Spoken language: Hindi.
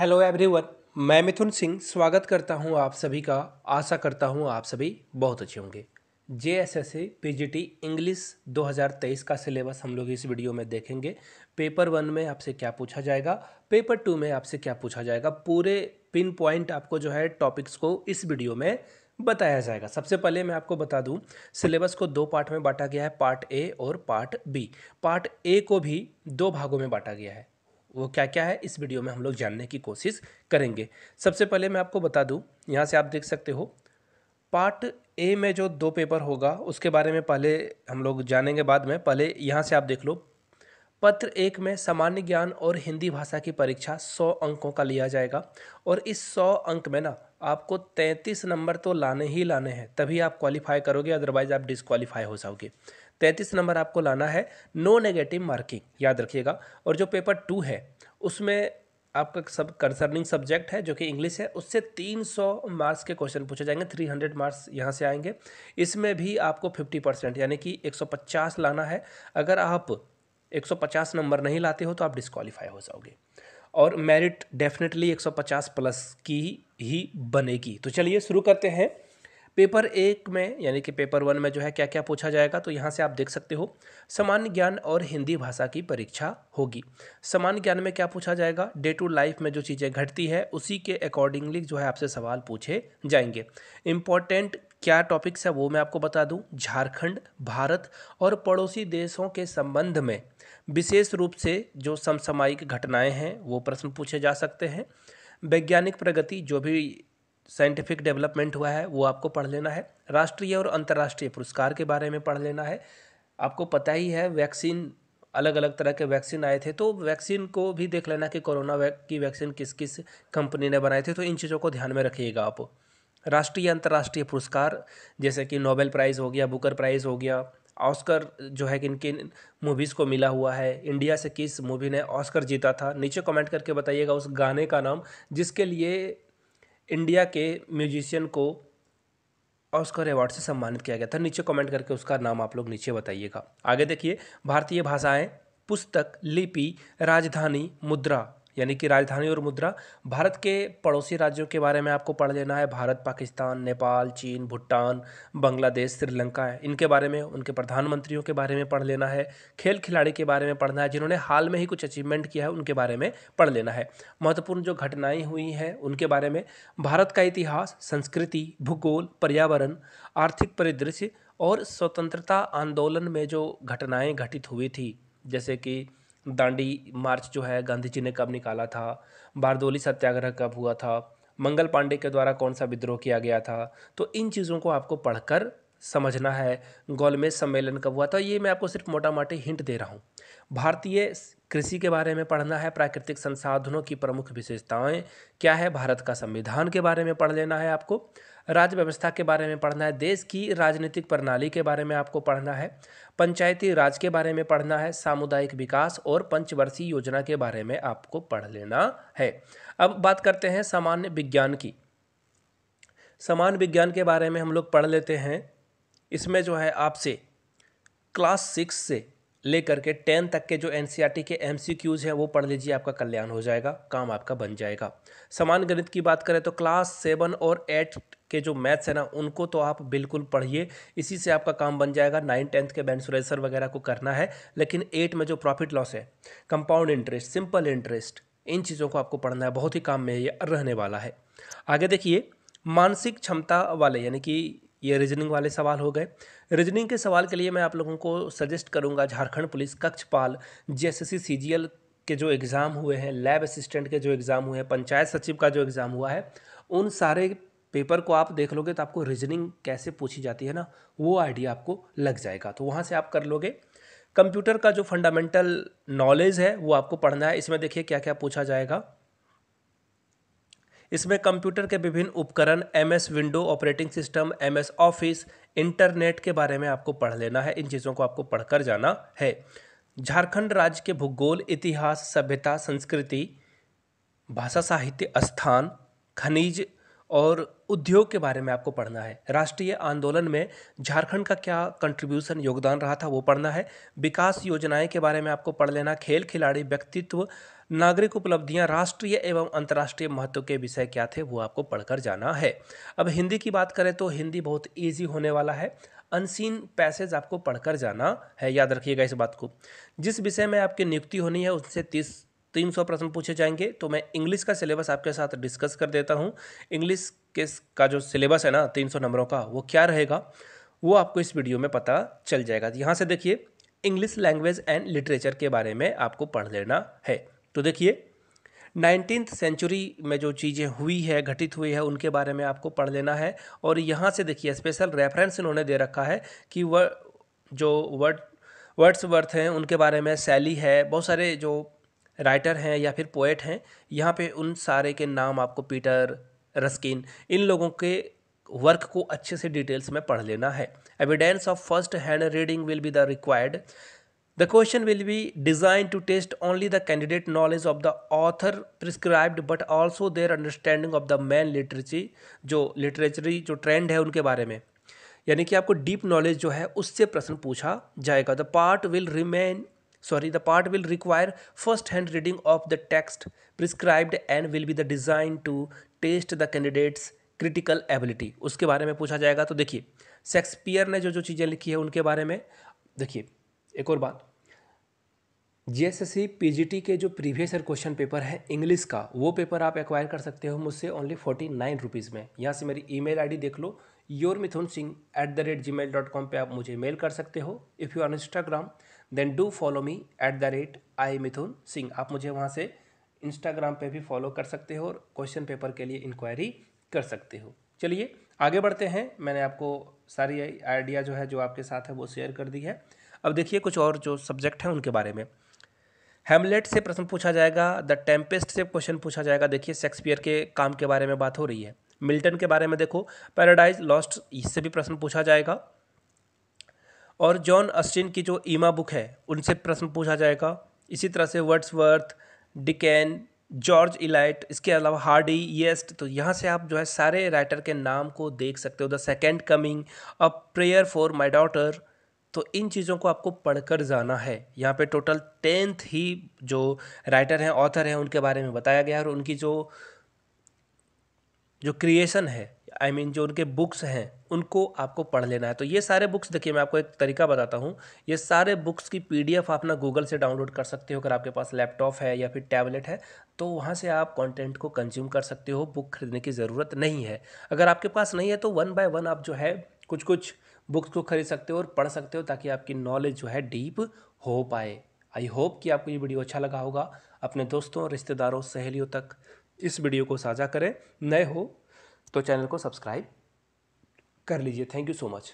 हेलो एवरीवन मैं मिथुन सिंह स्वागत करता हूं आप सभी का आशा करता हूं आप सभी बहुत अच्छे होंगे J S S P G T English 2023 का सिलेबस हम लोग इस वीडियो में देखेंगे पेपर वन में आपसे क्या पूछा जाएगा पेपर टू में आपसे क्या पूछा जाएगा पूरे पिन पॉइंट आपको जो है टॉपिक्स को इस वीडियो में बताया जाएगा सबसे पहले मैं आपको बता दूं सिलेबस को दो पार्ट में बांटा गया है पार्ट ए और पार्ट बी पार्ट ए को भी दो भागों में बांटा गया है वो क्या क्या है इस वीडियो में हम लोग जानने की कोशिश करेंगे सबसे पहले मैं आपको बता दूँ यहाँ से आप देख सकते हो पार्ट ए में जो दो पेपर होगा उसके बारे में पहले हम लोग जानेंगे बाद में पहले यहाँ से आप देख लो पत्र एक में सामान्य ज्ञान और हिंदी भाषा की परीक्षा सौ अंकों का लिया जाएगा और इस सौ अंक में ना आपको तैंतीस नंबर तो लाने ही लाने हैं तभी आप क्वालिफाई करोगे अदरवाइज़ आप डिसक्वालीफाई हो जाओगे तैंतीस नंबर आपको लाना है नो नेगेटिव मार्किंग याद रखिएगा और जो पेपर टू है उसमें आपका सब कंसर्निंग सब्जेक्ट है जो कि इंग्लिश है उससे 300 मार्क्स के क्वेश्चन पूछे जाएंगे 300 मार्क्स यहाँ से आएंगे इसमें भी आपको 50 परसेंट यानी कि 150 लाना है अगर आप 150 नंबर नहीं लाते हो तो आप डिस्कालीफाई हो जाओगे और मेरिट डेफिनेटली 150 प्लस की ही बनेगी तो चलिए शुरू करते हैं पेपर एक में यानी कि पेपर वन में जो है क्या क्या पूछा जाएगा तो यहाँ से आप देख सकते हो सामान्य ज्ञान और हिंदी भाषा की परीक्षा होगी सामान्य ज्ञान में क्या पूछा जाएगा डे टू लाइफ में जो चीज़ें घटती है उसी के अकॉर्डिंगली जो है आपसे सवाल पूछे जाएंगे इम्पॉर्टेंट क्या टॉपिक्स है वो मैं आपको बता दूं झारखंड भारत और पड़ोसी देशों के संबंध में विशेष रूप से जो समसामयिक घटनाएं हैं वो प्रश्न पूछे जा सकते हैं वैज्ञानिक प्रगति जो भी साइंटिफिक डेवलपमेंट हुआ है वो आपको पढ़ लेना है राष्ट्रीय और अंतर्राष्ट्रीय पुरस्कार के बारे में पढ़ लेना है आपको पता ही है वैक्सीन अलग अलग तरह के वैक्सीन आए थे तो वैक्सीन को भी देख लेना कि कोरोना वैक की वैक्सीन किस किस कंपनी ने बनाए थे तो इन चीज़ों को ध्यान में रखिएगा आप राष्ट्रीय अंतर्राष्ट्रीय पुरस्कार जैसे कि नोबेल प्राइज़ हो गया बुकर प्राइज़ हो गया ऑस्कर जो है किन किन मूवीज़ को मिला हुआ है इंडिया से किस मूवी ने ऑस्कर जीता था नीचे कमेंट करके बताइएगा उस गाने का नाम जिसके लिए इंडिया के म्यूजिशियन को ऑस्कर अवार्ड से सम्मानित किया गया था नीचे कमेंट करके उसका नाम आप लोग नीचे बताइएगा आगे देखिए भारतीय भाषाएं पुस्तक लिपि राजधानी मुद्रा यानी कि राजधानी और मुद्रा भारत के पड़ोसी राज्यों के बारे में आपको पढ़ लेना है भारत पाकिस्तान नेपाल चीन भूटान बांग्लादेश श्रीलंका है इनके बारे में उनके प्रधानमंत्रियों के बारे में पढ़ लेना है खेल खिलाड़ी के बारे में पढ़ना है जिन्होंने हाल में ही कुछ अचीवमेंट किया है उनके बारे में पढ़ लेना है महत्वपूर्ण जो घटनाएँ हुई हैं उनके बारे में भारत का इतिहास संस्कृति भूगोल पर्यावरण आर्थिक परिदृश्य और स्वतंत्रता आंदोलन में जो घटनाएँ घटित हुई थी जैसे कि दांडी मार्च जो है गांधी जी ने कब निकाला था बारदोली सत्याग्रह कब हुआ था मंगल पांडे के द्वारा कौन सा विद्रोह किया गया था तो इन चीज़ों को आपको पढ़कर समझना है गोलमेज सम्मेलन कब हुआ था ये मैं आपको सिर्फ मोटा मोटी हिंट दे रहा हूँ भारतीय कृषि के बारे में पढ़ना है प्राकृतिक संसाधनों की प्रमुख विशेषताएं क्या है भारत का संविधान के बारे में पढ़ लेना है आपको राज्य व्यवस्था के बारे में पढ़ना है देश की राजनीतिक प्रणाली के बारे में आपको पढ़ना है पंचायती राज के बारे में पढ़ना है सामुदायिक विकास और पंचवर्षीय योजना के बारे में आपको पढ़ लेना है अब बात करते हैं सामान्य विज्ञान की समान विज्ञान के बारे में हम लोग पढ़ लेते हैं इसमें जो है आपसे क्लास सिक्स से लेकर के टेन तक के जो एन e के एम हैं वो पढ़ लीजिए आपका कल्याण हो जाएगा काम आपका बन जाएगा समान गणित की बात करें तो क्लास सेवन और एट के जो मैथ्स है ना उनको तो आप बिल्कुल पढ़िए इसी से आपका काम बन जाएगा नाइन टेंथ के बेंसुरेसर वगैरह को करना है लेकिन एट में जो प्रॉफिट लॉस है कंपाउंड इंटरेस्ट सिंपल इंटरेस्ट इन चीज़ों को आपको पढ़ना है बहुत ही काम में ये रहने वाला है आगे देखिए मानसिक क्षमता वाले यानी कि ये रीजनिंग वाले सवाल हो गए रीजनिंग के सवाल के लिए मैं आप लोगों को सजेस्ट करूंगा झारखंड पुलिस कक्षपाल जेएसएससी सीजीएल के जो एग्ज़ाम हुए हैं लैब असिस्टेंट के जो एग्ज़ाम हुए हैं पंचायत सचिव का जो एग्ज़ाम हुआ है उन सारे पेपर को आप देख लोगे तो आपको रीजनिंग कैसे पूछी जाती है ना वो आइडिया आपको लग जाएगा तो वहाँ से आप कर लोगे कंप्यूटर का जो फंडामेंटल नॉलेज है वो आपको पढ़ना है इसमें देखिए क्या क्या पूछा जाएगा इसमें कंप्यूटर के विभिन्न उपकरण M S window operating system M S office internet के बारे में आपको पढ़ लेना है इन चीज़ों को आपको पढ़कर जाना है झारखंड राज्य के भूगोल इतिहास सभ्यता संस्कृति भाषा साहित्य स्थान खनिज और उद्योग के बारे में आपको पढ़ना है राष्ट्रीय आंदोलन में झारखंड का क्या कंट्रीब्यूशन योगदान रहा था वो पढ़ना है विकास योजनाएं के बारे में आपको पढ़ लेना खेल खिलाड़ी व्यक्तित्व नागरिक उपलब्धियां राष्ट्रीय एवं अंतर्राष्ट्रीय महत्व के विषय क्या थे वो आपको पढ़कर जाना है अब हिंदी की बात करें तो हिंदी बहुत ईजी होने वाला है अनसीन पैसेज आपको पढ़कर जाना है याद रखिएगा इस बात को जिस विषय में आपकी नियुक्ति होनी है उससे तीस तीन सौ प्रश्न पूछे जाएंगे तो मैं इंग्लिश का सिलेबस आपके साथ डिस्कस कर देता हूँ इंग्लिश के का जो सिलेबस है ना तीन सौ नंबरों का वो क्या रहेगा वो आपको इस वीडियो में पता चल जाएगा यहाँ से देखिए इंग्लिश लैंग्वेज एंड लिटरेचर के बारे में आपको पढ़ लेना है तो देखिए नाइनटीन सेंचुरी में जो चीज़ें हुई है घटित हुई है उनके बारे में आपको पढ़ लेना है और यहाँ से देखिए स्पेशल रेफरेंस इन्होंने दे रखा है कि वह जो वर्ड वर्ड्स वर्थ हैं उनके बारे में शैली है बहुत सारे जो राइटर हैं या फिर पोएट हैं यहाँ पे उन सारे के नाम आपको पीटर रस्किन इन लोगों के वर्क को अच्छे से डिटेल्स में पढ़ लेना है evidence of first hand reading will be the required the question will be design to test only the candidate knowledge of the author prescribed but also their understanding of the main literary जो लिटरेचरी जो ट्रेंड है उनके बारे में यानी कि आपको डीप नॉलेज जो है उससे प्रश्न पूछा जाएगा the part will remain sorry the part will require first hand reading of the text prescribed and will be the designed to test the candidates critical ability उसके बारे में पूछा जाएगा तो देखिए शेक्सपियर ने जो जो चीज़ें लिखी है उनके बारे में देखिए एक और बात J S S C P G T के जो प्रीवियस ईयर क्वेश्चन पेपर है इंग्लिश का वो पेपर आप एक्वायर कर सकते हो मुझसे ओनली फोर्टी नाइन रुपीज़ में यहाँ से मेरी ई मेल आई डी देख लो your Mithun Singh at the rate G mail dot com पर आप मुझे मेल कर सकते हो if you are Instagram then do follow me at the rate I Mithun Singh आप मुझे वहाँ से इंस्टाग्राम पे भी फॉलो कर सकते हो और क्वेश्चन पेपर के लिए इंक्वायरी कर सकते हो चलिए आगे बढ़ते हैं मैंने आपको सारी आइडिया जो है जो आपके साथ है वो शेयर कर दी है अब देखिए कुछ और जो सब्जेक्ट हैं उनके बारे में हेमलेट से प्रश्न पूछा जाएगा द टेम्पेस्ट से क्वेश्चन पूछा जाएगा देखिए शेक्सपियर के काम के बारे में बात हो रही है मिल्टन के बारे में देखो पैराडाइज लॉस्ट इससे भी प्रश्न पूछा जाएगा और जॉन अस्टिन की जो ईमा बुक है उनसे प्रश्न पूछा जाएगा इसी तरह से Wordsworth Dickens George Eliot इसके अलावा हार्डी येस्ट तो यहाँ से आप जो है सारे राइटर के नाम को देख सकते हो the second coming a prayer for my daughter तो इन चीज़ों को आपको पढ़कर जाना है यहाँ पे टोटल टेंथ ही जो राइटर हैं ऑथर हैं उनके बारे में बताया गया है और उनकी जो जो क्रिएशन है आई I मीन mean, जो उनके बुक्स हैं उनको आपको पढ़ लेना है तो ये सारे बुक्स देखिए मैं आपको एक तरीका बताता हूँ ये सारे बुक्स की पीडीएफ आप ना गूगल से डाउनलोड कर सकते हो अगर आपके पास लैपटॉप है या फिर टैबलेट है तो वहाँ से आप कंटेंट को कंज्यूम कर सकते हो बुक खरीदने की ज़रूरत नहीं है अगर आपके पास नहीं है तो वन बाय वन आप जो है कुछ कुछ बुक्स को खरीद सकते हो और पढ़ सकते हो ताकि आपकी नॉलेज जो है डीप हो पाए आई होप कि आपको ये वीडियो अच्छा लगा होगा अपने दोस्तों रिश्तेदारों सहेलियों तक इस वीडियो को साझा करें नए हो तो चैनल को सब्सक्राइब कर लीजिए थैंक यू सो मच